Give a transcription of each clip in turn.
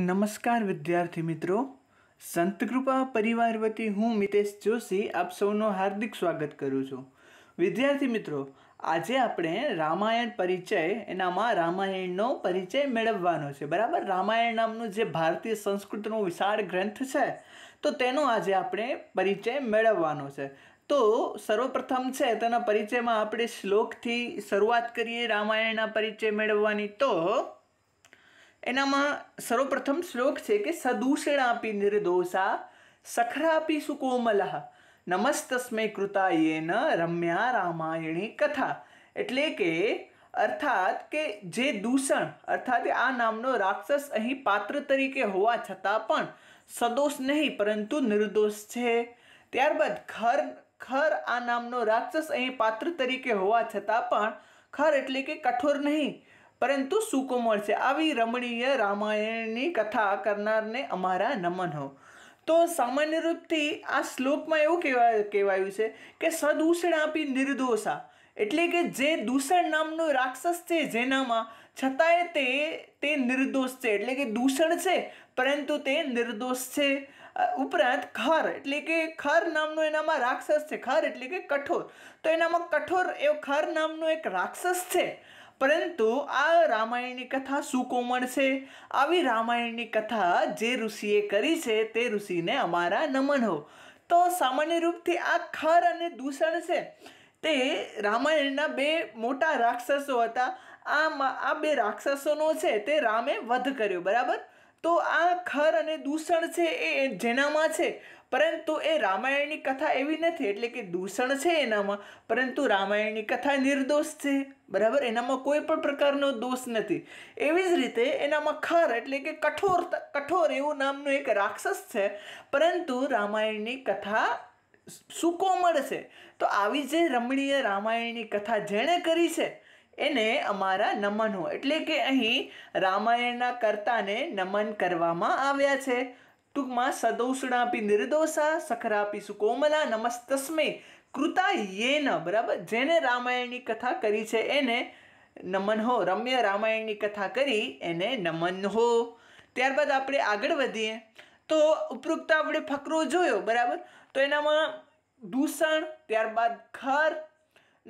નમસ્કાર વિદ્યાર્થી મિત્રો સંતકૃપા પરિવાર વતી હું મિતેશ જોશી આપ સૌનો હાર્દિક સ્વાગત કરું છું વિદ્યાર્થી મિત્રો આજે આપણે રામાયણ પરિચય એનામાં રામાયણનો પરિચય મેળવવાનો છે બરાબર રામાયણ નામનું જે ભારતીય સંસ્કૃતનો વિશાળ ગ્રંથ છે તો તેનો આજે આપણે પરિચય મેળવવાનો છે તો સર્વપ્રથમ છે તેના પરિચયમાં આપણે શ્લોકથી શરૂઆત કરીએ રામાયણના પરિચય મેળવવાની તો એનામાં સર્વપ્રથમ શ્લોક છે કે સદૂષણાપી નિર્દોષા સખરાપી સુકોમલા નમસ્તસ્મય કૃતાયેન રમ્યા રામાયણી કથા એટલે કે અર્થાત કે જે દૂષણ અર્થાત આ નામનો રાક્ષસ અહીં પાત્ર તરીકે હોવા છતાં પણ સદોષ નહીં પરંતુ નિર્દોષ છે ત્યારબાદ ખર ખર આ નામનો રાક્ષસ અહીં પાત્ર તરીકે હોવા છતાં પણ ખર એટલે કે કઠોર નહીં પરંતુ સૂકો મળશે આવી રમણીય રામાયણની કથા કરનારને અમારા નમન હો તો સામાન્ય રૂપથી આ શ્લોકમાં એવું કહેવા કહેવાયું છે કે આપી નિર્દોષા એટલે કે જે દૂષણ નામનો રાક્ષસ છે જેનામાં છતાંય તે તે નિર્દોષ છે એટલે કે દૂષણ છે પરંતુ તે નિર્દોષ છે ઉપરાંત ખર એટલે કે ખર નામનો એનામાં રાક્ષસ છે ખર એટલે કે કઠોર તો એનામાં કઠોર એ ખર નામનો એક રાક્ષસ છે પરંતુ આ રામાયણની કથા સુકોમળ છે આવી રામાયણની કથા જે ઋષિએ કરી છે તે ઋષિને અમારા નમન હો તો સામાન્ય રૂપથી આ ખર અને દૂષણ છે તે રામાયણના બે મોટા રાક્ષસો હતા આ આ બે રાક્ષસોનો છે તે રામે વધ કર્યો બરાબર તો આ ખર અને દૂષણ છે એ જેનામાં છે પરંતુ એ રામાયણની કથા એવી નથી એટલે કે દૂષણ છે એનામાં પરંતુ રામાયણની કથા નિર્દોષ છે બરાબર એનામાં કોઈ પણ પ્રકારનો દોષ નથી એવી જ રીતે એનામાં ખર એટલે કે કઠોર કઠોર એવું નામનું એક રાક્ષસ છે પરંતુ રામાયણની કથા સુકોમળ છે તો આવી જે રમણીય રામાયણની કથા જેણે કરી છે એને અમારા નમનો એટલે કે અહીં રામાયણના કર્તાને નમન કરવામાં આવ્યા છે ટૂંકમાં સદૌષણાપી નિર્દોષા સખરાપી સુકોમલા નમસ્તસ્મે કૃતા યેન બરાબર જેને રામાયણની કથા કરી છે એને નમન હો રમ્ય રામાયણની કથા કરી એને નમન હો ત્યારબાદ આપણે આગળ વધીએ તો ઉપરોક્ત આપણે ફકરો જોયો બરાબર તો એનામાં દૂષણ ત્યારબાદ ખર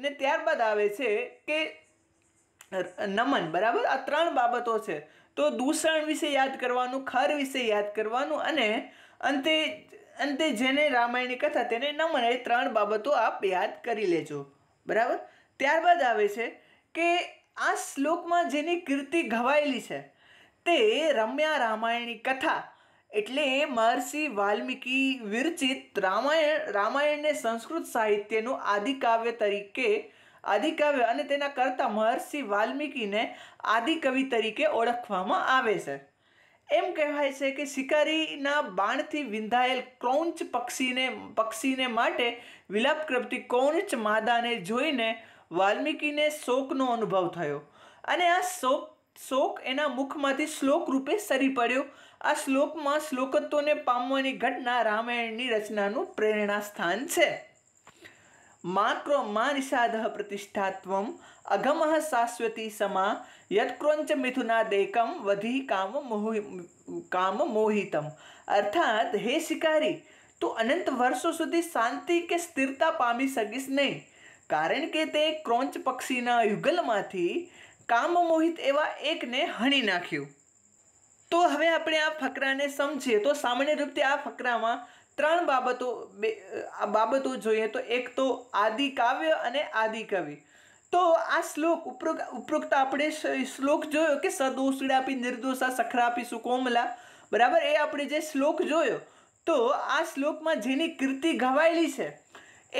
ને ત્યારબાદ આવે છે કે નમન બરાબર આ ત્રણ બાબતો છે તો દૂષણ વિશે યાદ કરવાનું ખર વિશે યાદ કરવાનું અને અંતે અંતે જેને રામાયણની કથા તેને નમન એ ત્રણ બાબતો આપ યાદ કરી લેજો બરાબર ત્યારબાદ આવે છે કે આ શ્લોકમાં જેની કીર્તિ ઘવાયેલી છે તે રમ્યા રામાયણની કથા એટલે મહર્ષિ વાલ્મીકી વિરચિત રામાયણ રામાયણને સંસ્કૃત સાહિત્યનું આદિકાવ્ય તરીકે આદિકાવ્ય અને તેના કરતા મહર્ષિ વાલ્મીકીને આદિકવિ તરીકે ઓળખવામાં આવે છે એમ કહેવાય છે કે શિકારીના બાણથી વિંધાયેલ ક્રૌંચ પક્ષીને પક્ષીને માટે વિલાપ કરતી કૌંચ માદાને જોઈને વાલ્મીકીને શોકનો અનુભવ થયો અને આ શોક શોક એના મુખમાંથી શ્લોક રૂપે સરી પડ્યો આ શ્લોકમાં શ્લોકત્વને પામવાની ઘટના રામાયણની રચનાનું પ્રેરણા સ્થાન છે माक्रो मा निषादः प्रतिष्ठात्वम् अघमः शाश्वती समा यत्क्रोञ्च मिथुनादेकं वधि काम मोहि काम मोहितम અર્થાત હે શિકારી તું અનંત વર્ષો સુધી શાંતિ કે સ્થિરતા પામી શકીશ નહીં કારણ કે તે ક્રોંચ પક્ષીના યુગલમાંથી કામ મોહિત એવા એકને હણી નાખ્યું તો હવે આપણે આ ફકરાને સમજીએ તો સામાન્ય રૂપે આ ફકરામાં ત્રણ બાબતો બે આ બાબતો જોઈએ તો એક તો આદિ કાવ્ય અને આદિ કવિ તો આ શ્લોક ઉપરોક્ત આપણે શ્લોક જોયો કે સદોષડાપી નિર્દોષા સખરાપી સુકોમલા બરાબર એ આપણે જે શ્લોક જોયો તો આ શ્લોકમાં જેની કીર્તિ ગવાયેલી છે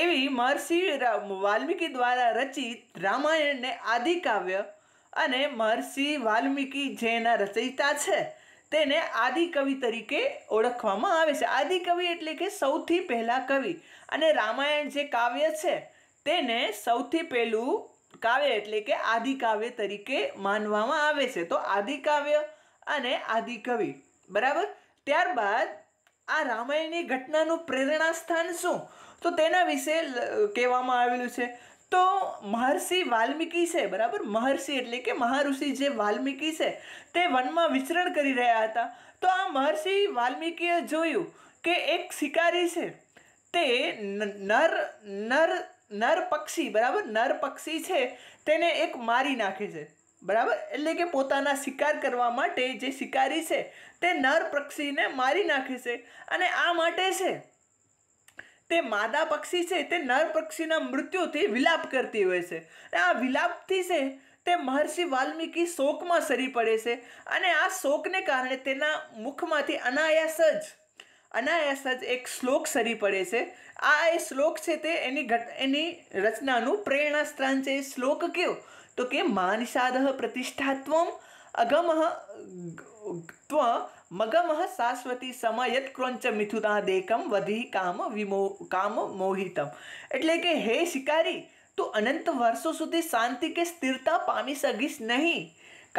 એવી મહર્ષિ વાલ્મીકી દ્વારા રચિત રામાયણને આદિ કાવ્ય અને મહર્ષિ વાલ્મીકી જેના રચયિતા છે તેને આદિકવિ તરીકે ઓળખવામાં આવે છે આદિકવિ એટલે કે સૌથી પહેલાં કવિ અને રામાયણ જે કાવ્ય છે તેને સૌથી પહેલું કાવ્ય એટલે કે આદિકાવ્ય તરીકે માનવામાં આવે છે તો આદિકાવ્ય અને આદિકવિ બરાબર ત્યારબાદ આ રામાયણની ઘટનાનું પ્રેરણા સ્થાન શું તો તેના વિશે કહેવામાં આવેલું છે તો મહર્ષિ વાલ્મીકી છે બરાબર મહર્ષિ એટલે કે મહાઋષિ જે વાલ્મીકી છે તે વનમાં વિચરણ કરી રહ્યા હતા તો આ મહર્ષિ વાલ્મીકીએ જોયું કે એક શિકારી છે તે નર નર નર પક્ષી બરાબર નર પક્ષી છે તેને એક મારી નાખે છે બરાબર એટલે કે પોતાના શિકાર કરવા માટે જે શિકારી છે તે નર પક્ષીને મારી નાખે છે અને આ માટે છે તે માદા પક્ષી છે તે નર પક્ષીના મૃત્યુથી વિલાપ કરતી હોય છે આ વિલાપથી છે તે મહર્ષિ વાલ્મીકી શોકમાં સરી પડે છે અને આ શોકને કારણે તેના મુખમાંથી અનાયાસ જ અનાયાસ જ એક શ્લોક સરી પડે છે આ એ શ્લોક છે તે એની ઘટ એની રચનાનું પ્રેરણાસ્થાન છે એ શ્લોક કયો તો કે માનસાદ પ્રતિષ્ઠાત્વમ અગમ ત્વ મગમઃ શાશ્વતી સમયત ક્રોંચ મિથુના દેકમ વધી કામ વિમો કામ મોહિતમ એટલે કે હે શિકારી તું અનંત વર્ષો સુધી શાંતિ કે સ્થિરતા પામી શકીશ નહીં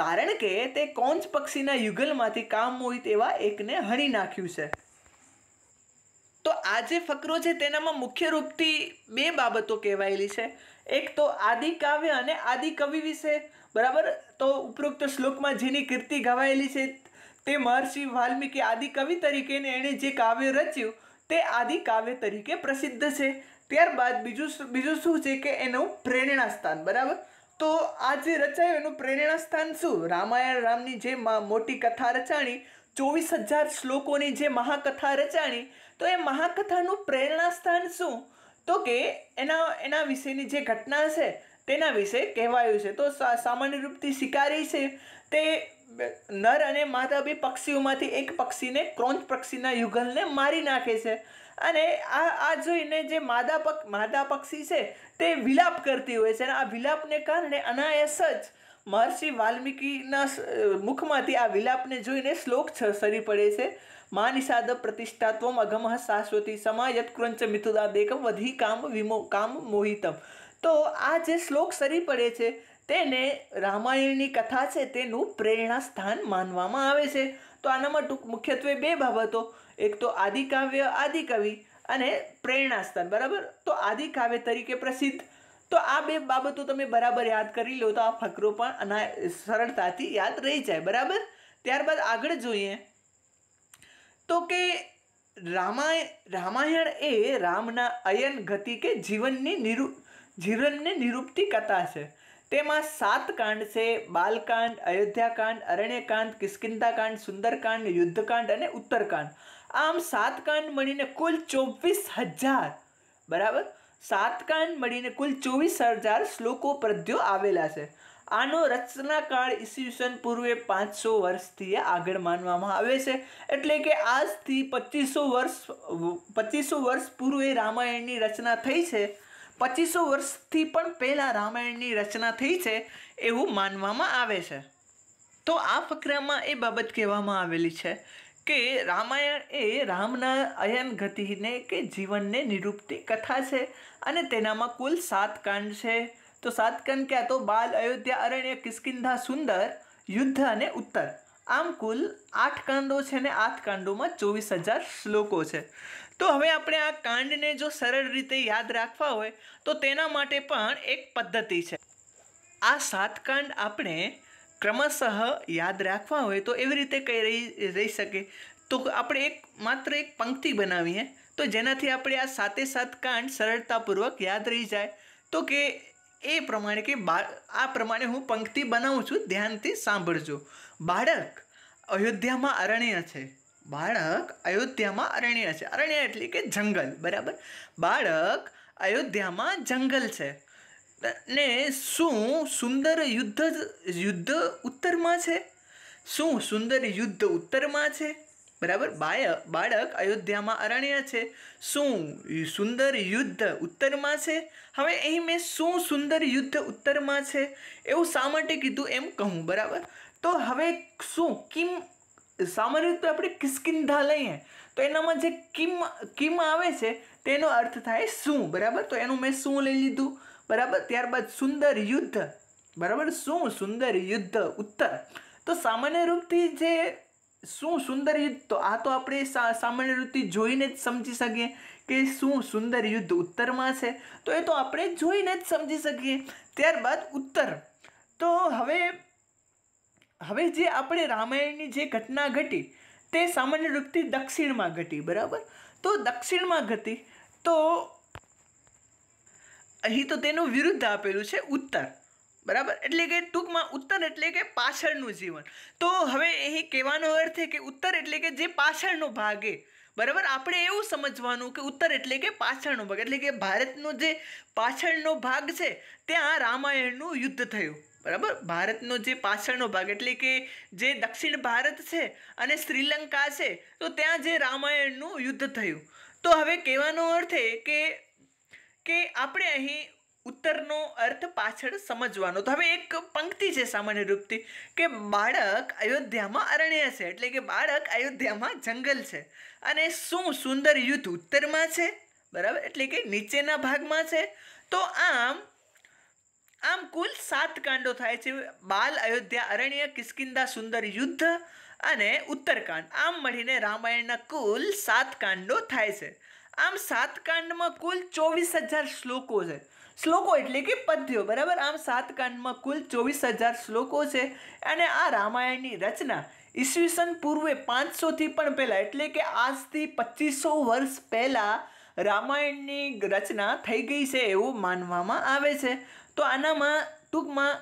કારણ કે તે કોંચ પક્ષીના યુગલમાંથી કામ મોહિત એવા એકને હણી નાખ્યું છે તો આજે ફકરો છે તેનામાં મુખ્ય રૂપથી બે બાબતો કહેવાયેલી છે એક તો આદિ કાવ્ય અને આદિ કવિ વિશે બરાબર તો ઉપરોક્ત શ્લોકમાં જેની કીર્તિ ગવાયેલી છે તે મહર્ષિ વાલ્મીકી આદિ કવિ તરીકે એણે જે કાવ્ય રચ્યું તે આદિ કાવ્ય તરીકે પ્રસિદ્ધ છે ત્યારબાદ બીજું બીજું શું છે કે એનું પ્રેરણા સ્થાન બરાબર તો આ જે રચાયું એનું પ્રેરણા સ્થાન શું રામાયણ રામની જે મોટી કથા રચાણી ચોવીસ હજાર શ્લોકોની જે મહાકથા રચાણી તો એ મહાકથાનું પ્રેરણા સ્થાન શું તો કે એના એના વિશેની જે ઘટના છે તેના વિશે કહેવાયું છે તો સામાન્ય રૂપથી શિકારી છે તે નર અને માદાભી પક્ષીઓમાંથી એક પક્ષીને ક્રોંચ પક્ષીના યુગલને મારી નાખે છે અને આ આ જોઈને જે માદા પક માદા પક્ષી છે તે વિલાપ કરતી હોય છે અને આ વિલાપને કારણે અનાયાસ જ મહર્ષિ વાલ્મીકીના મુખમાંથી આ વિલાપને જોઈને શ્લોક સરી પડે છે મા નિષાદ પ્રતિષ્ઠાત્વમ અગમઃ શાશ્વતી સમાયત ક્રંચ મિથુદા દેકમ વધી કામ વિમો કામ મોહિતમ તો આ જે શ્લોક સરી પડે છે તેને રામાયણની કથા છે તેનું પ્રેરણા સ્થાન માનવામાં આવે છે તો આનામાં ટૂંક મુખ્યત્વે બે બાબતો એક તો આદિકાવ્ય આદિકવિ અને પ્રેરણા સ્થાન બરાબર તો આદિકાવ્ય તરીકે પ્રસિદ્ધ તો આ બે બાબતો તમે બરાબર યાદ કરી લો તો આ ફકરો પણ અના સરળતાથી યાદ રહી જાય બરાબર ત્યારબાદ આગળ જોઈએ તો કે રામાય રામાયણ એ રામના અયન ગતિ કે જીવનની નિરૂ જીવનની નિરૂપતી કથા છે તેમાં સાત કાંડ છે બાલકાંડ અયોધ્યાકાંડ અરણ્યકાંડ કિસ્કિંધાકાંડ સુંદરકાંડ યુદ્ધકાંડ અને ઉત્તરકાંડ આમ સાત કાંડ મળીને કુલ ચોવીસ હજાર બરાબર સાત કાંડ મળીને કુલ ચોવીસ હજાર શ્લોકો પદ્યો આવેલા છે આનો રચનાકાળ ઈસવીસન પૂર્વે પાંચસો વર્ષથી આગળ માનવામાં આવે છે એટલે કે આજથી પચીસો વર્ષ પચીસો વર્ષ પૂર્વે રામાયણની રચના થઈ છે પચીસો વર્ષથી પણ પહેલાં રામાયણની રચના થઈ છે એવું માનવામાં આવે છે તો આ ફકરામાં એ બાબત કહેવામાં આવેલી છે કે રામાયણ એ રામના અયન ગતિને કે જીવનને નિરૂપતી કથા છે અને તેનામાં કુલ સાત કાંડ છે તો સાત કાંડ ક્યાં તો બાલ અયોધ્યા અરણ્ય કિસ્કિંધા સુંદર યુદ્ધ અને ઉત્તર આમ કુલ આઠ કાંડો છે ને આઠ કાંડોમાં ચોવીસ હજાર શ્લોકો છે તો હવે આપણે આ કાંડને જો સરળ રીતે યાદ રાખવા હોય તો તેના માટે પણ એક પદ્ધતિ છે આ સાત કાંડ આપણે ક્રમશઃ યાદ રાખવા હોય તો એવી રીતે કઈ રહી રહી શકે તો આપણે એક માત્ર એક પંક્તિ બનાવીએ તો જેનાથી આપણે આ સાતે સાત કાંડ સરળતાપૂર્વક યાદ રહી જાય તો કે એ પ્રમાણે કે બા આ પ્રમાણે હું પંક્તિ બનાવું છું ધ્યાનથી સાંભળજો બાળક અયોધ્યામાં અરણ્ય છે બાળક અયોધ્યામાં અરણ્ય છે અરણ્ય એટલે કે જંગલ બરાબર બાળક અયોધ્યામાં જંગલ છે ને શું સુંદર યુદ્ધ યુદ્ધ ઉત્તરમાં છે શું સુંદર યુદ્ધ ઉત્તરમાં છે બરાબર બાય બાળક અયોધ્યામાં અરણ્ય છે શું સુંદર યુદ્ધ ઉત્તરમાં છે હવે અહીં મેં શું સુંદર યુદ્ધ ઉત્તરમાં છે એવું શા માટે કીધું એમ કહું બરાબર તો હવે શું કિમ સામાન્ય રીતે આપણે કિસ્કિંધા લઈએ તો એનામાં જે કિમ કિમ આવે છે તેનો અર્થ થાય શું બરાબર તો એનું મેં શું લઈ લીધું બરાબર ત્યારબાદ સુંદર યુદ્ધ બરાબર શું સુંદર યુદ્ધ ઉત્તર તો સામાન્ય રૂપથી જે શું સુંદર યુદ્ધ તો આ તો આપણે સામાન્ય રૂપથી જોઈને જ સમજી શકીએ કે શું સુંદર યુદ્ધ ઉત્તરમાં છે તો એ તો આપણે જોઈને જ સમજી શકીએ ત્યારબાદ ઉત્તર તો હવે હવે જે આપણે રામાયણની જે ઘટના ઘટી તે સામાન્ય રૂપથી દક્ષિણમાં ઘટી બરાબર તો દક્ષિણમાં ઘટી તો અહીં તો તેનું વિરુદ્ધ આપેલું છે ઉત્તર બરાબર એટલે કે ટૂંકમાં ઉત્તર એટલે કે પાછળનું જીવન તો હવે અહીં કહેવાનો અર્થ એ કે ઉત્તર એટલે કે જે પાછળનો ભાગ એ બરાબર આપણે એવું સમજવાનું કે ઉત્તર એટલે કે પાછળનો ભાગ એટલે કે ભારતનો જે પાછળનો ભાગ છે ત્યાં રામાયણનું યુદ્ધ થયું બરાબર ભારતનો જે પાછળનો ભાગ એટલે કે જે દક્ષિણ ભારત છે અને શ્રીલંકા છે તો ત્યાં જે રામાયણનું યુદ્ધ થયું તો હવે કહેવાનો અર્થ એ કે કે આપણે અહીં ઉત્તરનો અર્થ પાછળ સમજવાનો તો હવે એક પંક્તિ છે સામાન્ય રૂપથી કે બાળક અયોધ્યામાં અરણ્ય છે એટલે કે બાળક અયોધ્યામાં જંગલ છે અને શું સુંદર યુદ્ધ ઉત્તરમાં છે બરાબર એટલે કે નીચેના ભાગમાં છે તો આમ આમ કુલ સાત કાંડો થાય છે બાલ અયોધ્યા અરણ્ય કિસ્કિંદા સુંદર યુદ્ધ અને ઉત્તરકાંડ આમ મળીને રામાયણના કુલ સાત કાંડો થાય છે આમ સાત કાંડમાં કુલ ચોવીસ હજાર શ્લોકો છે શ્લોકો એટલે કે પદ્યો બરાબર આમ સાત કાંડમાં કુલ ચોવીસ હજાર શ્લોકો છે અને આ રામાયણની રચના ઈસવીસન પૂર્વે પાંચસોથી પણ પહેલાં એટલે કે આજથી પચીસો વર્ષ પહેલાં રામાયણની રચના થઈ ગઈ છે એવું માનવામાં આવે છે તો આનામાં ટૂંકમાં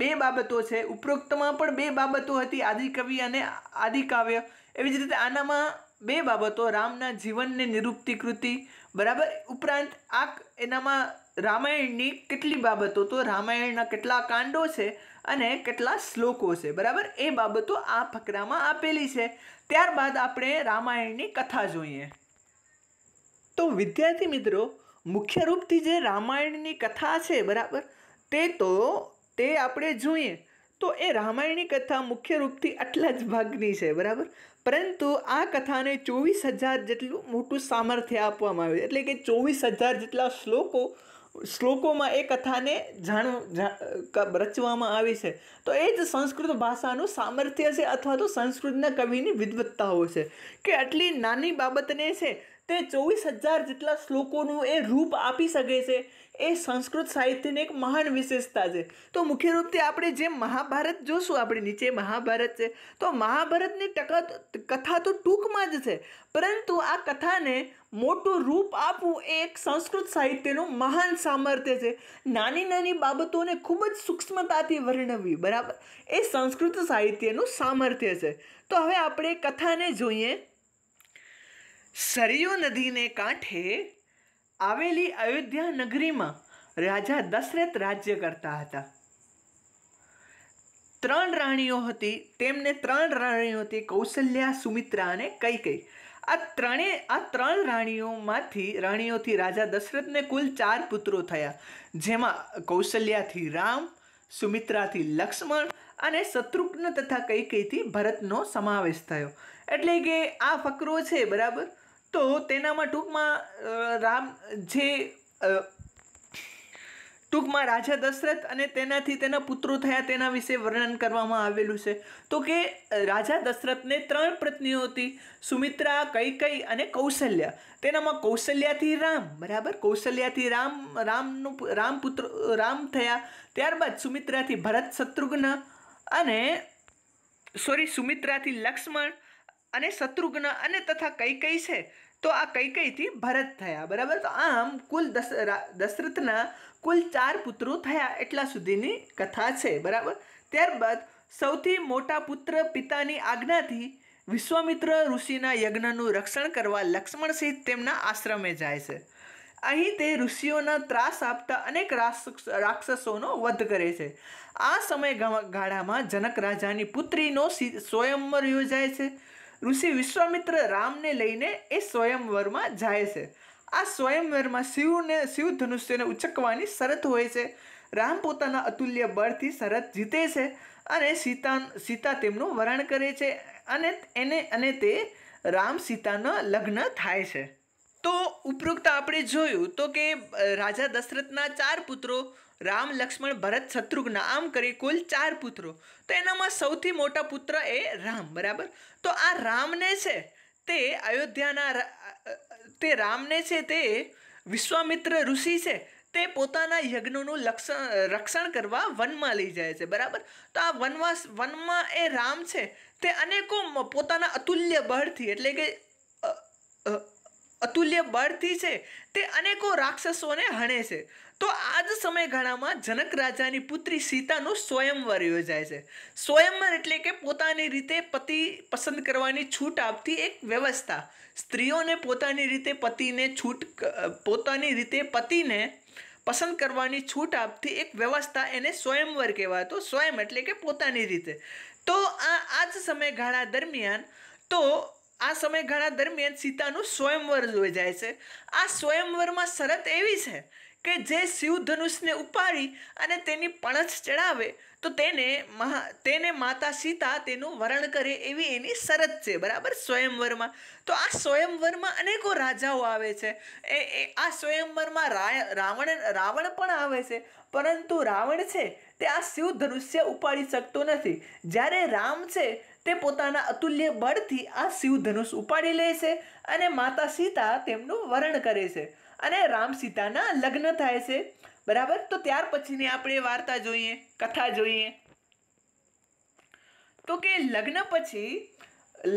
બે બાબતો છે ઉપરોક્તમાં પણ બે બાબતો હતી આદિકવિ અને આદિકાવ્ય એવી જ રીતે આનામાં બે બાબતો રામના જીવનને નિરૂપતી કૃતિ બરાબર ઉપરાંત આ એનામાં રામાયણની કેટલી બાબતો તો રામાયણના કેટલા કાંડો છે અને કેટલા શ્લોકો છે બરાબર એ બાબતો આ ફકરામાં આપેલી છે ત્યારબાદ આપણે રામાયણની કથા જોઈએ તો વિદ્યાર્થી મિત્રો મુખ્ય રૂપથી જે રામાયણની કથા છે બરાબર તે તો તે આપણે જોઈએ તો એ રામાયણની કથા મુખ્ય રૂપથી આટલા જ ભાગની છે બરાબર પરંતુ આ કથાને ચોવીસ હજાર જેટલું મોટું સામર્થ્ય આપવામાં આવ્યું એટલે કે ચોવીસ હજાર જેટલા શ્લોકો શ્લોકોમાં એ કથાને જાણ રચવામાં આવી છે તો એ જ સંસ્કૃત ભાષાનું સામર્થ્ય છે અથવા તો સંસ્કૃતના કવિની વિદવત્તાઓ છે કે આટલી નાની બાબતને છે તે ચોવીસ હજાર જેટલા શ્લોકોનું એ રૂપ આપી શકે છે એ સંસ્કૃત સાહિત્યની એક મહાન વિશેષતા છે તો મુખ્ય રૂપથી આપણે જે મહાભારત જોશું આપણે નીચે મહાભારત છે તો મહાભારતની ટકા કથા તો ટૂંકમાં જ છે પરંતુ આ કથાને મોટું રૂપ આપવું એ એક સંસ્કૃત સાહિત્યનું મહાન સામર્થ્ય છે નાની નાની બાબતોને ખૂબ જ સૂક્ષ્મતાથી વર્ણવવી બરાબર એ સંસ્કૃત સાહિત્યનું સામર્થ્ય છે તો હવે આપણે કથાને જોઈએ સરયુ નદીને કાંઠે આવેલી અયોધ્યા નગરીમાં રાજા દશરથ રાજ્ય કરતા હતા ત્રણ રાણીઓ હતી તેમને ત્રણ રાણીઓ હતી કૌશલ્યા સુમિત્રા અને કઈ કઈ આ ત્રણે આ ત્રણ રાણીઓમાંથી રાણીઓથી રાજા દશરથને કુલ ચાર પુત્રો થયા જેમાં કૌશલ્યાથી રામ સુમિત્રાથી લક્ષ્મણ અને શત્રુઘ્ન તથા કૈકેયથી ભરતનો સમાવેશ થયો એટલે કે આ ફકરો છે બરાબર તો તેનામાં ટૂંકમાં રામ જે ટૂંકમાં રાજા દશરથ અને તેનાથી તેના પુત્રો થયા તેના વિશે વર્ણન કરવામાં આવેલું છે તો કે રાજા દશરથને ત્રણ પત્નીઓ હતી સુમિત્રા કૈકઈ અને કૌશલ્યા તેનામાં કૌશલ્યાથી રામ બરાબર કૌશલ્યાથી રામ રામનું રામ પુત્ર રામ થયા ત્યારબાદ સુમિત્રાથી ભરત શત્રુઘ્ન અને સોરી સુમિત્રાથી લક્ષ્મણ અને શત્રુઘ્ન અને તથા કૈકઈ છે તો આ કઈ કઈથી ભરત થયા બરાબર તો આમ કુલ દસ દશરથના કુલ ચાર પુત્રો થયા એટલા સુધીની કથા છે બરાબર ત્યારબાદ સૌથી મોટા પુત્ર પિતાની આજ્ઞાથી વિશ્વામિત્ર ઋષિના યજ્ઞનું રક્ષણ કરવા લક્ષ્મણસિંહ તેમના આશ્રમે જાય છે અહીં તે ઋષિઓના ત્રાસ આપતા અનેક રાક્ષસોનો વધ કરે છે આ સમય ગાળામાં જનક રાજાની પુત્રીનો સ્વયંવર યોજાય છે ઋષિ વિશ્વામિત્ર રામને લઈને એ સ્વયંવરમાં જાય છે આ સ્વયંવરમાં શિવને શિવ ધનુષ્યને ઉચકવાની શરત હોય છે રામ પોતાના અતુલ્ય બળથી શરત જીતે છે અને સીતા સીતા તેમનું વરણ કરે છે અને એને અને તે રામ સીતાના લગ્ન થાય છે તો ઉપરોક્ત આપણે જોયું તો કે રાજા દશરથના ચાર પુત્રો રામ લક્ષ્મણ ભરત શત્રુઘ્ન આમ કરી કુલ ચાર પુત્રો તો એનામાં સૌથી મોટા પુત્ર એ રામ બરાબર તો આ રામને છે તે અયોધ્યાના તે રામને છે તે વિશ્વામિત્ર ઋષિ છે તે પોતાના યજ્ઞનું લક્ષણ રક્ષણ કરવા વનમાં લઈ જાય છે બરાબર તો આ વનવાસ વનમાં એ રામ છે તે અનેકો પોતાના અતુલ્ય બળથી એટલે કે અતુલ્ય બળથી છે તે અનેકો રાક્ષસોને હણે છે તો આ જ સમયગાળામાં જનક રાજાની પુત્રી સીતાનું સ્વયંવર યોજાય છે સ્વયંવર એટલે કે પોતાની રીતે પતિ પસંદ કરવાની છૂટ આપતી એક વ્યવસ્થા સ્ત્રીઓને પોતાની રીતે પતિને છૂટ પોતાની રીતે પતિને પસંદ કરવાની છૂટ આપતી એક વ્યવસ્થા એને સ્વયંવર કહેવાતો સ્વયં એટલે કે પોતાની રીતે તો આ આ જ સમયગાળા દરમિયાન તો આ સમયગાળા દરમિયાન સીતાનું સ્વયંવર યોજાય છે આ સ્વયંવરમાં શરત એવી છે કે જે શિવધનુષને ઉપાડી અને તેની પણછ ચડાવે તો તેને મહા તેને માતા સીતા તેનું વરણ કરે એવી એની શરત છે બરાબર સ્વયંવરમાં તો આ સ્વયંવરમાં અનેકો રાજાઓ આવે છે એ એ આ સ્વયંવરમાં રાવણ રાવણ પણ આવે છે પરંતુ રાવણ છે તે આ શિવધનુષ્ય ઉપાડી શકતો નથી જ્યારે રામ છે તે પોતાના અતુલ્ય બળથી આ શિવધનુષ ઉપાડી લે છે અને માતા સીતા તેમનું વરણ કરે છે અને રામ સીતાના લગ્ન થાય છે બરાબર તો ત્યાર પછીની આપણે વાર્તા જોઈએ કથા જોઈએ તો કે લગ્ન પછી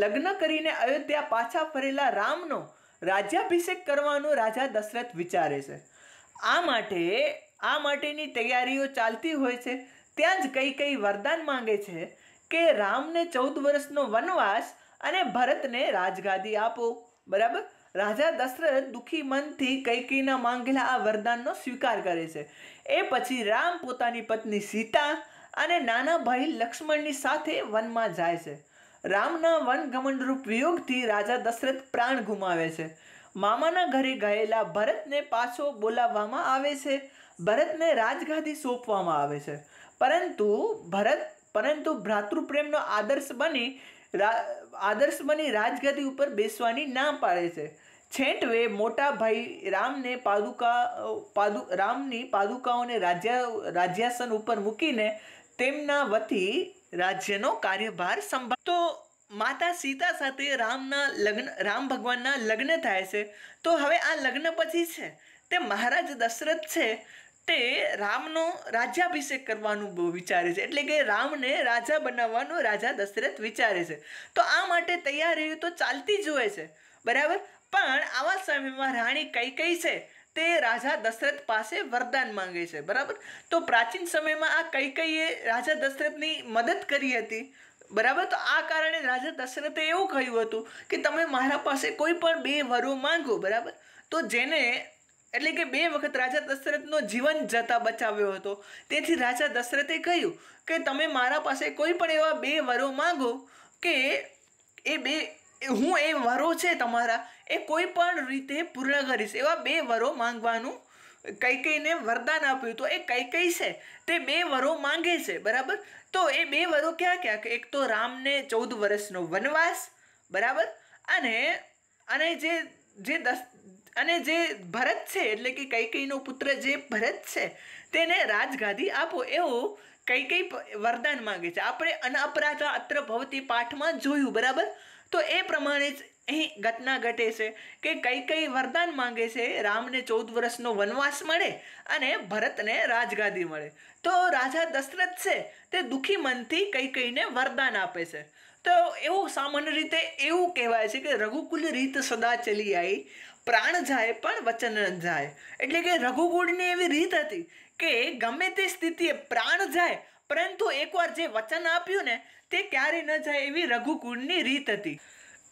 લગ્ન કરીને અયોધ્યા પાછા ફરેલા રામનો રાજ્યાભિષેક કરવાનો રાજા દશરથ વિચારે છે આ માટે આ માટેની તૈયારીઓ ચાલતી હોય છે ત્યાં જ કઈ કઈ વરદાન માંગે છે કે રામને ચૌદ વર્ષનો વનવાસ અને ભરતને રાજગાદી આપો બરાબર રાજા દશરથ દુઃખી મનથી કૈકીના માંગેલા આ વરદાનનો સ્વીકાર કરે છે એ પછી રામ પોતાની પત્ની સીતા અને નાના ભાઈ લક્ષ્મણની સાથે વનમાં જાય છે રામના વનગમનરૂપ વિયોગથી રાજા દશરથ પ્રાણ ગુમાવે છે મામાના ઘરે ગયેલા ભરતને પાછો બોલાવવામાં આવે છે ભરતને રાજગાદી સોંપવામાં આવે છે પરંતુ ભરત પરંતુ ભ્રાતૃપ્રેમનો આદર્શ બની આદર્શમની રાજગદી ઉપર બેસવાની ના પાડે છે છેંટવે મોટા ભાઈ રામને પાદુકા પાદુ રામની પાદુકાઓને રાજ્ય રાજ્યાસન ઉપર મૂકીને તેમના વતી રાજ્યનો કાર્યભાર સંભાળ તો માતા સીતા સાથે રામના લગ્ન રામ ભગવાનના લગ્ન થાય છે તો હવે આ લગ્ન પછી છે તે મહારાજ દશરથ છે તે રામનો રાજ્યાભિષેક કરવાનું બહુ વિચારે છે એટલે કે રામને રાજા બનાવવાનો રાજા દશરથ વિચારે છે તો આ માટે તૈયારીઓ તો ચાલતી જ હોય છે બરાબર પણ આવા સમયમાં રાણી કઈ કઈ છે તે રાજા દશરથ પાસે વરદાન માંગે છે બરાબર તો પ્રાચીન સમયમાં આ કઈ કઈએ રાજા દશરથની મદદ કરી હતી બરાબર તો આ કારણે રાજા દશરથે એવું કહ્યું હતું કે તમે મારા પાસે કોઈ પણ બે વરો માંગો બરાબર તો જેને એટલે કે બે વખત રાજા દશરથનો જીવન જતા બચાવ્યો હતો તેથી રાજા દશરથે કહ્યું કે તમે મારા પાસે કોઈ પણ એવા બે વરો માગો કે એ બે હું એ વરો છે તમારા એ કોઈ પણ રીતે પૂર્ણ કરીશ એવા બે વરો માંગવાનું કૈકઈને વરદાન આપ્યું તો એ કૈકઈ છે તે બે વરો માંગે છે બરાબર તો એ બે વરો ક્યાં ક્યાં કે એક તો રામને ચૌદ વર્ષનો વનવાસ બરાબર અને અને જે જે દસ અને જે ભરત છે એટલે કે કૈકેયીનો પુત્ર જે ભરત છે તેને રાજગાદી આપો એવું કઈ વરદાન માંગે છે આપણે અનઅપરાધ અત્ર ભવતી પાઠમાં જોયું બરાબર તો એ પ્રમાણે જ અહીં ઘટના ઘટે છે કે કઈ કઈ વરદાન માંગે છે રામને ચૌદ વર્ષનો વનવાસ મળે અને ભરતને રાજગાદી મળે તો રાજા દશરથ છે તે દુઃખી મનથી કઈ કઈને વરદાન આપે છે તો એવું સામાન્ય રીતે એવું કહેવાય છે કે રઘુકુલ રીત સદા ચલી આવી પ્રાણ જાય પણ વચન જાય એટલે કે રઘુકુળની એવી રીત હતી કે ગમે તે સ્થિતિએ પ્રાણ જાય પરંતુ એકવાર જે વચન આપ્યું ને તે ક્યારેય ન જાય એવી રઘુકુળની રીત હતી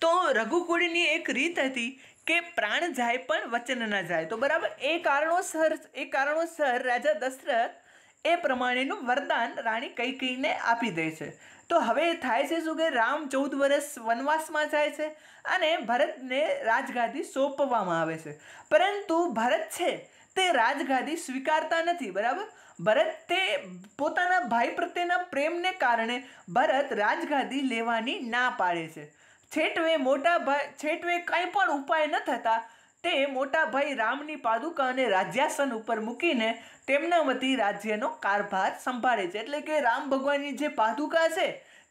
તો રઘુકુળની એક રીત હતી કે પ્રાણ જાય પણ વચન ન જાય તો બરાબર એ કારણોસર એ કારણોસર રાજા દશરથ એ પ્રમાણેનું વરદાન રાણી કૈકેયીને આપી દે છે તો હવે થાય છે શું કે રામ ચૌદ વર્ષ વનવાસમાં જાય છે અને ભરતને રાજગાદી સોંપવામાં આવે છે પરંતુ ભરત છે તે રાજગાદી સ્વીકારતા નથી બરાબર ભરત તે પોતાના ભાઈ પ્રત્યેના પ્રેમને કારણે ભરત રાજગાદી લેવાની ના પાડે છે છેટવે મોટા ભાઈ છેટવે કંઈ પણ ઉપાય ન થતાં તે મોટા ભાઈ રામની પાદુકા અને રાજ્યાસન ઉપર મૂકીને તેમના વતી રાજ્યનો કારભાર સંભાળે છે એટલે કે રામ ભગવાનની જે પાદુકા છે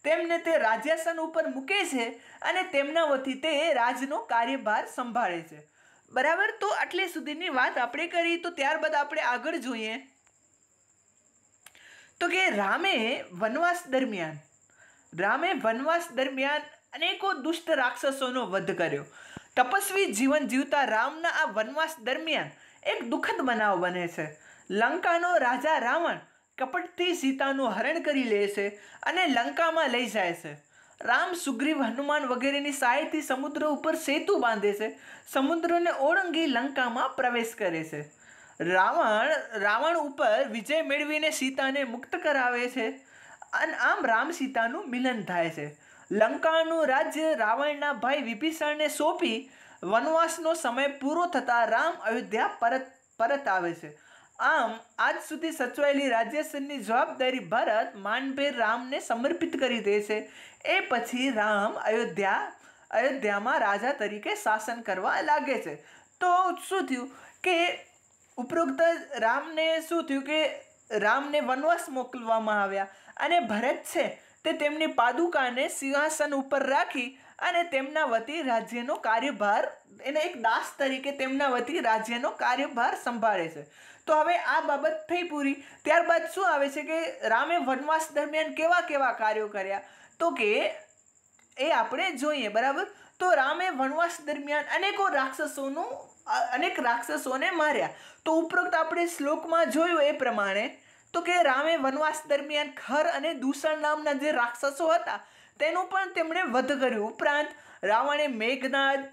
તેમને તે રાજ્યાસન ઉપર મૂકે છે અને તેમના વતી તે રાજનો કાર્યભાર સંભાળે છે બરાબર તો આટલી સુધીની વાત આપણે કરી તો ત્યારબાદ આપણે આગળ જોઈએ તો કે રામે વનવાસ દરમિયાન રામે વનવાસ દરમિયાન અનેકો દુષ્ટ રાક્ષસોનો વધ કર્યો તપસ્વી જીવન જીવતા રામના આ વનવાસ દરમિયાન એક દુઃખદ બનાવ બને છે લંકાનો રાજા રાવણ કપટથી સીતાનું હરણ કરી લે છે અને લંકામાં લઈ જાય છે રામ સુગ્રીવ હનુમાન વગેરેની સહાયથી સમુદ્ર ઉપર સેતુ બાંધે છે સમુદ્રને ઓળંગી લંકામાં પ્રવેશ કરે છે રાવણ રાવણ ઉપર વિજય મેળવીને સીતાને મુક્ત કરાવે છે અને આમ રામ સીતાનું મિલન થાય છે લંકાનું રાજ્ય રાવણના ભાઈ વિભીષણને સોંપી વનવાસનો સમય પૂરો થતાં રામ અયોધ્યા પરત પરત આવે છે આમ આજ સુધી સચવાયેલી રાજ્યસરની જવાબદારી ભરત માનભેર રામને સમર્પિત કરી દે છે એ પછી રામ અયોધ્યા અયોધ્યામાં રાજા તરીકે શાસન કરવા લાગે છે તો શું થયું કે ઉપરોક્ત રામને શું થયું કે રામને વનવાસ મોકલવામાં આવ્યા અને ભરત છે તે તેમની પાદુકાને સિંહાસન ઉપર રાખી અને તેમના વતી રાજ્યનો કાર્યભાર એને એક દાસ તરીકે તેમના વતી રાજ્યનો કાર્યભાર સંભાળે છે તો હવે આ બાબત થઈ પૂરી ત્યારબાદ શું આવે છે કે રામે વનવાસ દરમિયાન કેવા કેવા કાર્યો કર્યા તો કે એ આપણે જોઈએ બરાબર તો રામે વનવાસ દરમિયાન અનેકો રાક્ષસોનું અનેક રાક્ષસોને માર્યા તો ઉપરોક્ત આપણે શ્લોકમાં જોયું એ પ્રમાણે તો કે રામે વનવાસ દરમિયાન ખર અને દૂષણ નામના જે રાક્ષસો હતા તેનું પણ તેમણે વધ કર્યું ઉપરાંત રાવણે મેઘનાદ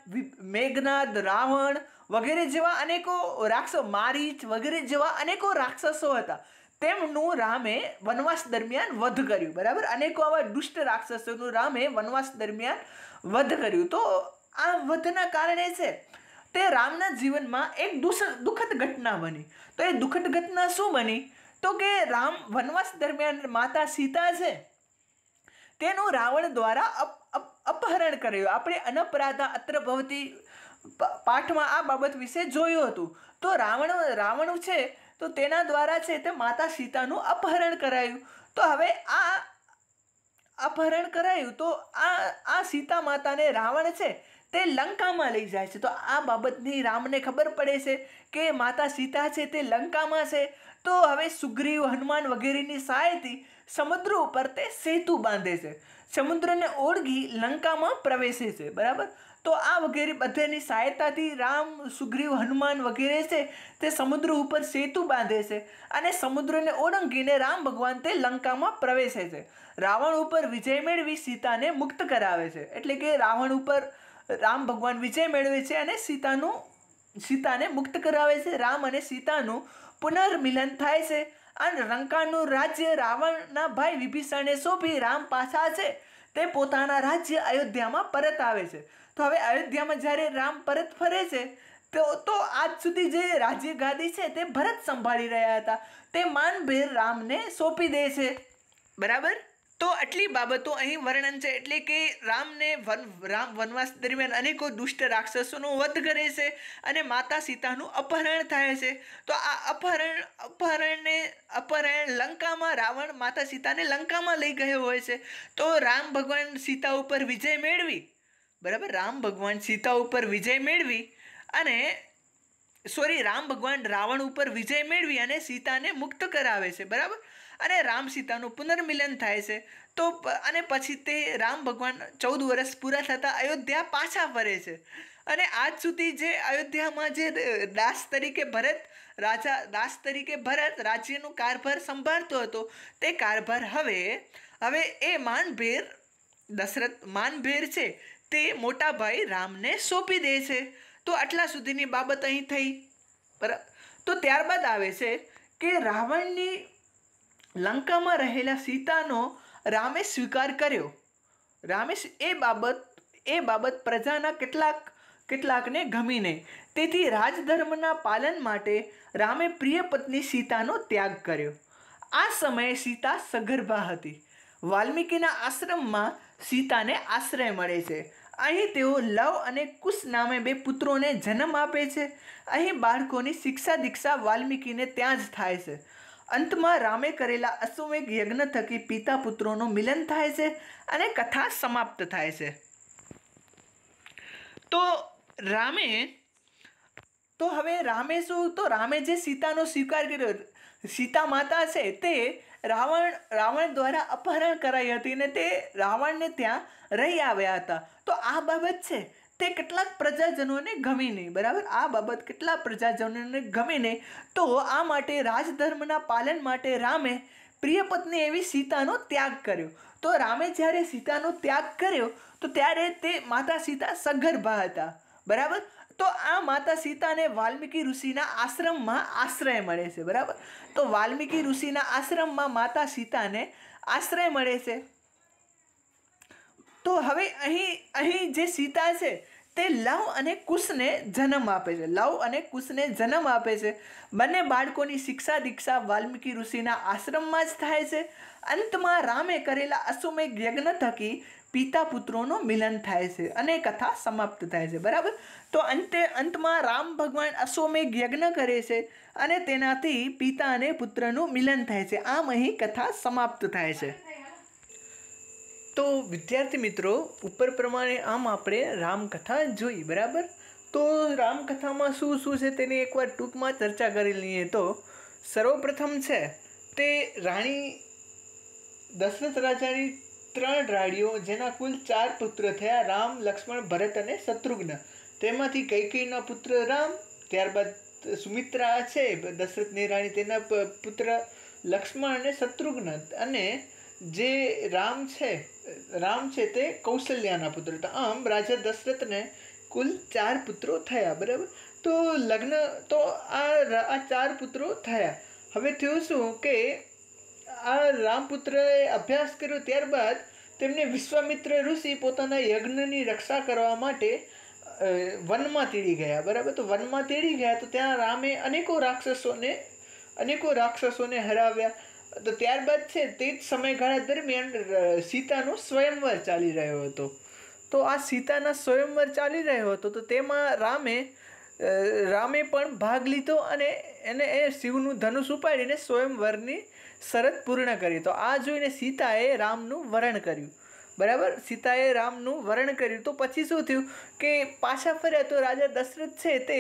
મેઘનાદ રાવણ વગેરે જેવા અનેકો રાક્ષસો મારીચ વગેરે જેવા અનેકો રાક્ષસો હતા તેમનું રામે વનવાસ દરમિયાન વધ કર્યું બરાબર અનેકો આવા દુષ્ટ રાક્ષસોનું રામે વનવાસ દરમિયાન વધ કર્યું તો આ વધના કારણે છે તે રામના જીવનમાં એક દુષ દુઃખદ ઘટના બની તો એ દુઃખદ ઘટના શું બની તો કે રામ વનવાસ દરમિયાન માતા સીતા છે તેનું રાવણ દ્વારા અપહરણ કર્યું આપણે અનપરાધા અત્ર ભવતી પાઠમાં આ બાબત વિશે જોયું હતું તો રાવણ રાવણ છે તો તેના દ્વારા છે તે માતા સીતાનું અપહરણ કરાયું તો હવે આ અપહરણ કરાયું તો આ આ સીતા માતાને રાવણ છે તે લંકામાં લઈ જાય છે તો આ બાબતની રામને ખબર પડે છે કે માતા સીતા છે તે લંકામાં છે તો હવે સુગ્રીવ હનુમાન વગેરેની સહાયથી સમુદ્ર ઉપર તે સેતુ બાંધે છે સમુદ્રને ઓળગી લંકામાં પ્રવેશે છે બરાબર તો આ વગેરે બધાની સહાયતાથી રામ સુગ્રીવ હનુમાન વગેરે છે તે સમુદ્ર ઉપર સેતુ બાંધે છે અને સમુદ્રને ઓળંગીને રામ ભગવાન તે લંકામાં પ્રવેશે છે રાવણ ઉપર વિજય મેળવી સીતાને મુક્ત કરાવે છે એટલે કે રાવણ ઉપર રામ ભગવાન વિજય મેળવે છે અને સીતાનું સીતાને મુક્ત કરાવે છે રામ અને સીતાનું પુનર્મિલન થાય છે અને રંકાનું રાજ્ય રાવણના ભાઈ વિભીષણને શોભી રામ પાછા છે તે પોતાના રાજ્ય અયોધ્યામાં પરત આવે છે તો હવે અયોધ્યામાં જ્યારે રામ પરત ફરે છે તો તો આજ સુધી જે રાજ્ય ગાદી છે તે ભરત સંભાળી રહ્યા હતા તે માનભેર રામને સોંપી દે છે બરાબર તો આટલી બાબતો અહીં વર્ણન છે એટલે કે રામને વન રામ વનવાસ દરમિયાન અનેકો દુષ્ટ રાક્ષસોનો વધ કરે છે અને માતા સીતાનું અપહરણ થાય છે તો આ અપહરણ અપહરણને અપહરણ લંકામાં રાવણ માતા સીતાને લંકામાં લઈ ગયો હોય છે તો રામ ભગવાન સીતા ઉપર વિજય મેળવી બરાબર રામ ભગવાન સીતા ઉપર વિજય મેળવી અને સોરી રામ ભગવાન રાવણ ઉપર વિજય મેળવી અને સીતાને મુક્ત કરાવે છે બરાબર અને રામ સીતાનું પુનર્મિલન થાય છે તો અને પછી તે રામ ભગવાન ચૌદ વર્ષ પૂરા થતાં અયોધ્યા પાછા ફરે છે અને આજ સુધી જે અયોધ્યામાં જે દાસ તરીકે ભરત રાજા દાસ તરીકે ભરત રાજ્યનું કારભાર સંભાળતો હતો તે કારભાર હવે હવે એ માનભેર દશરથ માનભેર છે તે મોટા ભાઈ રામને સોંપી દે છે તો આટલા સુધીની બાબત અહીં થઈ બરાબર તો ત્યારબાદ આવે છે કે રાવણની લંકામાં રહેલા સીતાનો રામે સ્વીકાર કર્યો રામે એ બાબત એ બાબત પ્રજાના કેટલાક કેટલાકને ગમી નહીં તેથી રાજધર્મના પાલન માટે રામે પ્રિય પત્ની સીતાનો ત્યાગ કર્યો આ સમયે સીતા સગર્ભા હતી વાલ્મીકિના આશ્રમમાં સીતાને આશ્રય મળે છે અહીં તેઓ લવ અને કુશ નામે બે પુત્રોને જન્મ આપે છે અહીં બાળકોની શિક્ષા દીક્ષા વાલ્મીકિને ત્યાં જ થાય છે અંતમાં રામે કરેલા અશ્વમેઘ યજ્ઞ થકી પિતા પુત્રોનું મિલન થાય છે અને કથા સમાપ્ત થાય છે તો રામે તો હવે રામે શું તો રામે જે સીતાનો સ્વીકાર કર્યો સીતા માતા છે તે રાવણ રાવણ દ્વારા અપહરણ કરાઈ હતી ને તે રાવણને ત્યાં રહી આવ્યા હતા તો આ બાબત છે તે કેટલાક પ્રજાજનોને ગમે નહીં બરાબર આ બાબત કેટલા પ્રજાજનોને ગમે નહીં તો આ માટે રાજધર્મના પાલન માટે રામે પ્રિયપત્ની એવી સીતાનો ત્યાગ કર્યો તો રામે જ્યારે સીતાનો ત્યાગ કર્યો તો ત્યારે તે માતા સીતા સગર્ભા હતા બરાબર તો આ માતા સીતાને વાલ્મીકી ઋષિના આશ્રમમાં આશ્રય મળે છે બરાબર તો વાલ્મીકી ઋષિના આશ્રમમાં માતા સીતાને આશ્રય મળે છે તો હવે અહીં અહીં જે સીતા છે તે લવ અને કુશને જન્મ આપે છે લવ અને કુશને જન્મ આપે છે બંને બાળકોની શિક્ષા દીક્ષા વાલ્મીકી ઋષિના આશ્રમમાં જ થાય છે અંતમાં રામે કરેલા અશ્વમેઘ યજ્ઞ થકી પિતા પુત્રોનું મિલન થાય છે અને કથા સમાપ્ત થાય છે બરાબર તો અંતે અંતમાં રામ ભગવાન અશ્વમેઘ યજ્ઞ કરે છે અને તેનાથી પિતા અને પુત્રનું મિલન થાય છે આમ અહીં કથા સમાપ્ત થાય છે તો વિદ્યાર્થી મિત્રો ઉપર પ્રમાણે આમ આપણે રામકથા જોઈ બરાબર તો રામકથામાં શું શું છે તેની એકવાર ટૂંકમાં ચર્ચા કરી લઈએ તો સર્વપ્રથમ છે તે રાણી દશરથ રાજાની ત્રણ રાણીઓ જેના કુલ ચાર પુત્ર થયા રામ લક્ષ્મણ ભરત અને શત્રુઘ્ન તેમાંથી કૈકેયીના પુત્ર રામ ત્યારબાદ સુમિત્રા છે દશરથની રાણી તેના પુત્ર લક્ષ્મણ અને શત્રુઘ્ન અને જે રામ છે રામ છે તે કૌશલ્યાના પુત્ર હતા આમ રાજા દશરથને કુલ ચાર પુત્રો થયા બરાબર તો લગ્ન તો આ આ ચાર પુત્રો થયા હવે થયું શું કે આ રામપુત્રએ અભ્યાસ કર્યો ત્યારબાદ તેમને વિશ્વામિત્ર ઋષિ પોતાના યજ્ઞની રક્ષા કરવા માટે વનમાં તીડી ગયા બરાબર તો વનમાં તીડી ગયા તો ત્યાં રામે અનેકો રાક્ષસોને અનેકો રાક્ષસોને હરાવ્યા તો ત્યારબાદ છે તે જ સમયગાળા દરમિયાન સીતાનો સ્વયંવર ચાલી રહ્યો હતો તો આ સીતાના સ્વયંવર ચાલી રહ્યો હતો તો તેમાં રામે રામે પણ ભાગ લીધો અને એને એ શિવનું ધનુષ ઉપાડીને સ્વયંવરની શરત પૂર્ણ કરી તો આ જોઈને સીતાએ રામનું વરણ કર્યું બરાબર સીતાએ રામનું વરણ કર્યું તો પછી શું થયું કે પાછા ફર્યા તો રાજા દશરથ છે તે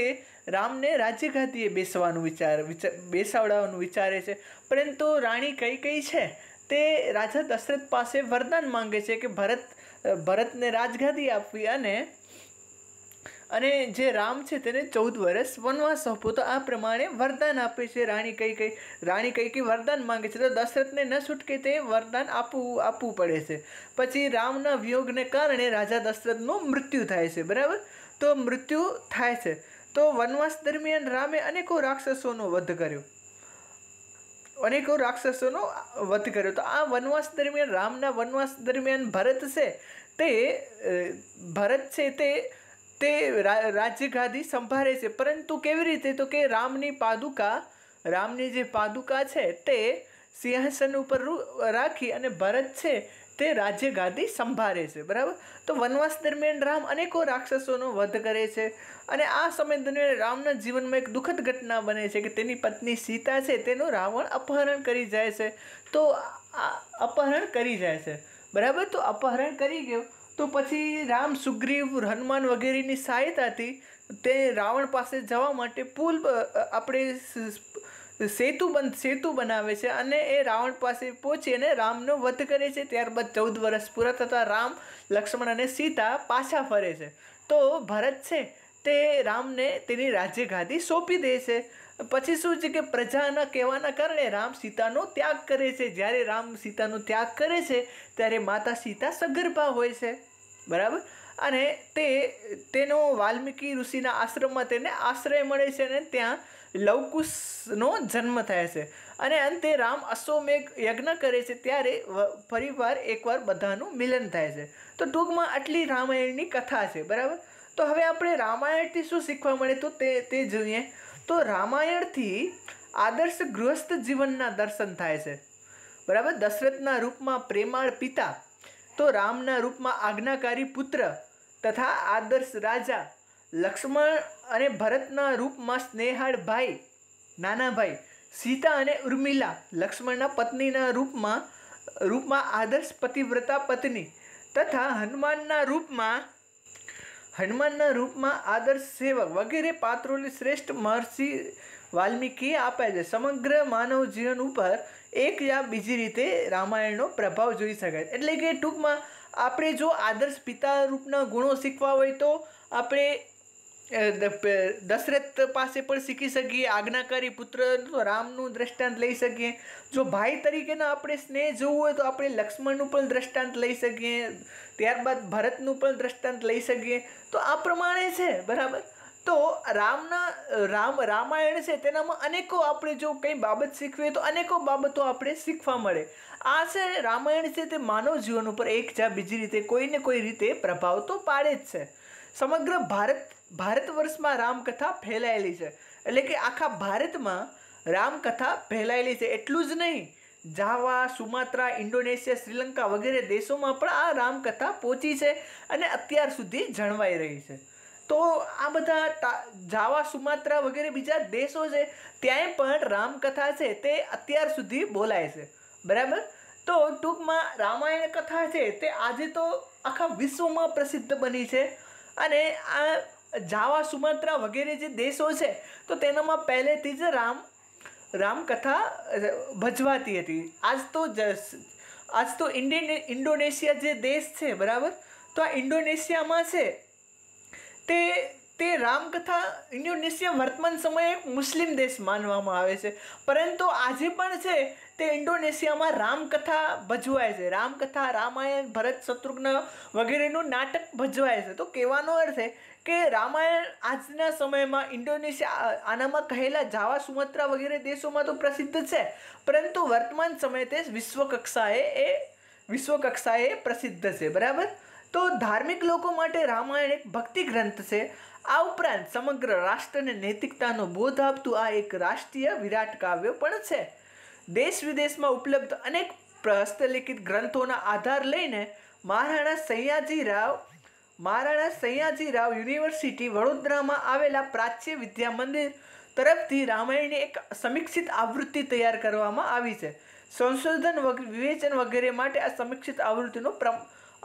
રામને રાજ્યઘાતીએ બેસવાનું વિચાર બેસાવડાવવાનું વિચારે છે પરંતુ રાણી કઈ કઈ છે તે રાજા દશરથ પાસે વરદાન માંગે છે કે ભરત ભરતને રાજગાદી આપવી અને અને જે રામ છે તેને ચૌદ વર્ષ વનવાસ આપો તો આ પ્રમાણે વરદાન આપે છે રાણી કઈ કઈ રાણી કઈ કઈ વરદાન માંગે છે તો દશરથને ન છૂટકે તે વરદાન આપવું આપવું પડે છે પછી રામના વિયોગને કારણે રાજા દશરથનું મૃત્યુ થાય છે બરાબર તો મૃત્યુ થાય છે તો વનવાસ દરમિયાન રામે અનેકો રાક્ષસોનો વધ કર્યો અનેકો રાક્ષસોનો વધ કર્યો તો આ વનવાસ દરમિયાન રામના વનવાસ દરમિયાન ભરત છે તે ભરત છે તે તે રાજ્યગાદી સંભાળે છે પરંતુ કેવી રીતે તો કે રામની પાદુકા રામની જે પાદુકા છે તે સિંહાસન ઉપર રાખી અને ભરત છે તે રાજ્યગાદી સંભાળે છે બરાબર તો વનવાસ દરમિયાન રામ અનેકો રાક્ષસોનો વધ કરે છે અને આ સમય દરમિયાન રામના જીવનમાં એક દુઃખદ ઘટના બને છે કે તેની પત્ની સીતા છે તેનું રાવણ અપહરણ કરી જાય છે તો આ અપહરણ કરી જાય છે બરાબર તો અપહરણ કરી ગયો તો પછી રામ સુગ્રીવ હનુમાન વગેરેની સહાયતાથી તે રાવણ પાસે જવા માટે પુલ આપણે સેતુ બંધ સેતુ બનાવે છે અને એ રાવણ પાસે પહોંચી અને રામનો વધ કરે છે ત્યારબાદ ચૌદ વર્ષ પૂરા થતાં રામ લક્ષ્મણ અને સીતા પાછા ફરે છે તો ભરત છે તે રામને તેની રાજ્યગાદી સોંપી દે છે પછી શું છે કે પ્રજાના કહેવાના કારણે રામ સીતાનો ત્યાગ કરે છે જ્યારે રામ સીતાનો ત્યાગ કરે છે ત્યારે માતા સીતા સગર્ભા હોય છે બરાબર અને તે તેનો વાલ્મીકી ઋષિના આશ્રમમાં તેને આશ્રય મળે છે અને ત્યાં લવકુશનો જન્મ થાય છે અને અંતે રામ અશ્વમેઘ યજ્ઞ કરે છે ત્યારે ફરીવાર એકવાર બધાનું મિલન થાય છે તો ટૂંકમાં આટલી રામાયણની કથા છે બરાબર તો હવે આપણે રામાયણથી શું શીખવા મળે તો તે તે જોઈએ તો રામાયણથી આદર્શ ગૃહસ્થ જીવનના દર્શન થાય છે બરાબર દશરથના રૂપમાં પ્રેમાળ પિતા તો રામના રૂપમાં આજ્ઞાકારી પુત્ર તથા આદર્શ રાજા લક્ષ્મણ અને ભરતના રૂપમાં સ્નેહાળ ભાઈ નાના ભાઈ સીતા અને ઉર્મિલા લક્ષ્મણના પત્નીના રૂપમાં રૂપમાં આદર્શ પતિવ્રતા પત્ની તથા હનુમાનના રૂપમાં હનુમાનના રૂપમાં આદર્શ સેવક વગેરે પાત્રોની શ્રેષ્ઠ મહર્ષિ વાલ્મીકી આપે છે સમગ્ર માનવ જીવન ઉપર એક યા બીજી રીતે રામાયણનો પ્રભાવ જોઈ શકાય એટલે કે ટૂંકમાં આપણે જો આદર્શ પિતા રૂપના ગુણો શીખવા હોય તો આપણે દશરથ પાસે પણ શીખી શકીએ આજ્ઞાકારી પુત્ર રામનું દ્રષ્ટાંત લઈ શકીએ જો ભાઈ તરીકેના આપણે સ્નેહ જોવું હોય તો આપણે લક્ષ્મણનું પણ દ્રષ્ટાંત લઈ શકીએ ત્યારબાદ ભરતનું પણ દ્રષ્ટાંત લઈ શકીએ તો આ પ્રમાણે છે બરાબર તો રામના રામ રામાયણ છે તેનામાં અનેકો આપણે જો કંઈ બાબત શીખવીએ તો અનેકો બાબતો આપણે શીખવા મળે આ છે રામાયણ છે તે માનવ જીવન ઉપર એક જા બીજી રીતે કોઈને કોઈ રીતે પ્રભાવ તો પાડે જ છે સમગ્ર ભારત ભારત વર્ષમાં રામકથા ફેલાયેલી છે એટલે કે આખા ભારતમાં રામકથા ફેલાયેલી છે એટલું જ નહીં જાવા સુમાત્રા ઇન્ડોનેશિયા શ્રીલંકા વગેરે દેશોમાં પણ આ રામકથા પહોંચી છે અને અત્યાર સુધી જણવાઈ રહી છે તો આ બધા જાવા સુમાત્રા વગેરે બીજા દેશો છે ત્યાંય પણ રામકથા છે તે અત્યાર સુધી બોલાય છે બરાબર તો ટૂંકમાં રામાયણ કથા છે તે આજે તો આખા વિશ્વમાં પ્રસિદ્ધ બની છે અને આ જાવા સુમાત્રા વગેરે જે દેશો છે તો તેનામાં પહેલેથી જ રામ રામકથા ભજવાતી હતી આજ તો આજ તો ઇન્ડિયન ઇન્ડોનેશિયા જે દેશ છે બરાબર તો આ ઇન્ડોનેશિયામાં છે તે તે રામકથા ઇન્ડોનેશિયા વર્તમાન સમયે એક મુસ્લિમ દેશ માનવામાં આવે છે પરંતુ આજે પણ છે તે ઇન્ડોનેશિયામાં રામકથા ભજવાય છે રામકથા રામાયણ ભરત શત્રુઘ્ન વગેરેનું નાટક ભજવાય છે તો કહેવાનો અર્થ છે કે રામાયણ આજના સમયમાં ઇન્ડોનેશિયા આનામાં કહેલા જાવા સુમત્રા વગેરે દેશોમાં તો પ્રસિદ્ધ છે પરંતુ વર્તમાન સમયે તે વિશ્વકક્ષાએ એ વિશ્વકક્ષાએ પ્રસિદ્ધ છે બરાબર તો ધાર્મિક લોકો માટે રામાયણ એક ભક્તિ ગ્રંથ છે આ ઉપરાંત સમગ્ર રાષ્ટ્રને નૈતિકતાનો બોધ આપતું આ એક રાષ્ટ્રીય વિરાટ કાવ્ય પણ છે દેશ વિદેશમાં ઉપલબ્ધ અનેક હસ્તલિખિત ગ્રંથોના આધાર લઈને મહારાણા સૈયાજી રાવ મહારાણા સયાજીરાવ યુનિવર્સિટી વડોદરામાં આવેલા પ્રાચ્ય વિદ્યા મંદિર તરફથી રામાયણની એક સમીક્ષિત આવૃત્તિ તૈયાર કરવામાં આવી છે સંશોધન વિવેચન વગેરે માટે આ સમીક્ષિત આવૃત્તિનો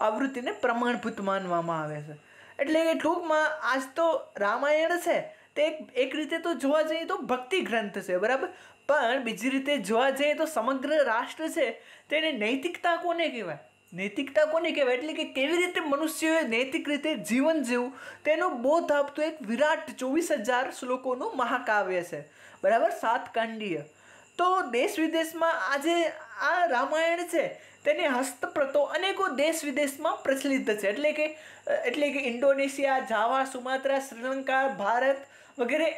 આવૃત્તિને પ્રમાણભૂત માનવામાં આવે છે એટલે કે ટૂંકમાં આજ તો રામાયણ છે તે એક રીતે તો જોવા જઈએ તો ભક્તિ ગ્રંથ છે બરાબર પણ બીજી રીતે જોવા જઈએ તો સમગ્ર રાષ્ટ્ર છે તેને નૈતિકતા કોને કહેવાય નૈતિકતા કોને કહેવાય એટલે કે કેવી રીતે મનુષ્યએ નૈતિક રીતે જીવન જીવવું તેનો બોધ આપતું એક વિરાટ ચોવીસ હજાર શ્લોકોનું મહાકાવ્ય છે બરાબર સાત કાંડીય તો દેશ વિદેશમાં આજે આ રામાયણ છે તેની હસ્તપ્રતો અનેકો દેશ વિદેશમાં પ્રચલિત છે એટલે કે એટલે કે Indonesia Java Sumatra Sri Lanka Bharat વગેરે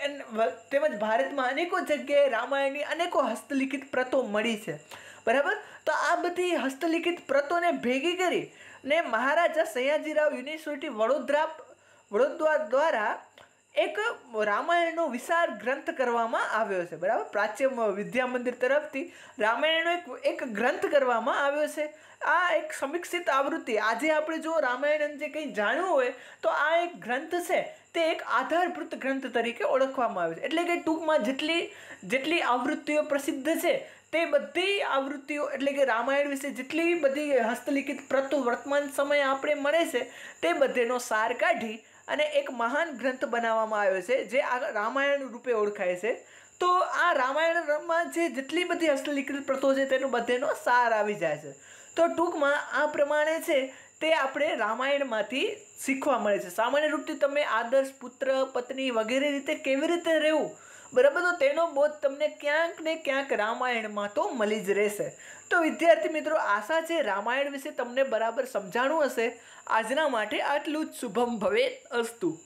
તેમજ ભારતમાં અનેકો જગ્યાએ રામાયણની અનેકો હસ્તલિખિત પ્રતો મળી છે બરાબર તો આ બધી હસ્તલિખિત પ્રતોને ભેગી કરી ને મહારાજા સયાજીરાવ યુનિવર્સિટી વડોદરા વડોદરા દ્વારા એક રામાયણનો વિશાળ ગ્રંથ કરવામાં આવ્યો છે બરાબર પ્રાચ્ય વિદ્યા મંદિર તરફથી રામાયણનો એક એક ગ્રંથ કરવામાં આવ્યો છે આ એક સમીક્ષિત આવૃત્તિ આજે આપણે જો રામાયણ જે કંઈ જાણવું હોય તો આ એક ગ્રંથ છે તે એક આધારભૂત ગ્રંથ તરીકે ઓળખવામાં આવે છે એટલે કે ટૂંકમાં જેટલી જેટલી આવૃત્તિઓ પ્રસિદ્ધ છે તે બધી આવૃત્તિઓ એટલે કે રામાયણ વિશે જેટલી બધી હસ્તલિખિત પ્રતુ વર્તમાન સમય આપણે મળે છે તે બધેનો સાર કાઢી અને એક મહાન ગ્રંથ બનાવવામાં આવ્યો છે જે આ રામાયણ રૂપે ઓળખાય છે તો આ રામાયણમાં જે જેટલી બધી હસ્તલિખિત પ્રથો છે તેનો બધેનો સાર આવી જાય છે તો ટૂંકમાં આ પ્રમાણે છે તે આપણે રામાયણમાંથી શીખવા મળે છે સામાન્ય રૂપથી તમે આદર્શ પુત્ર પત્ની વગેરે રીતે કેવી રીતે રહેવું બરાબર તો તેનો બોધ તમને ક્યાંક ને ક્યાંક રામાયણમાં તો મળી જ રહેશે તો વિદ્યાર્થી મિત્રો આશા છે રામાયણ વિશે તમને બરાબર સમજાણું હશે આજના માટે આટલું જ શુભમ ભવે અસ્તું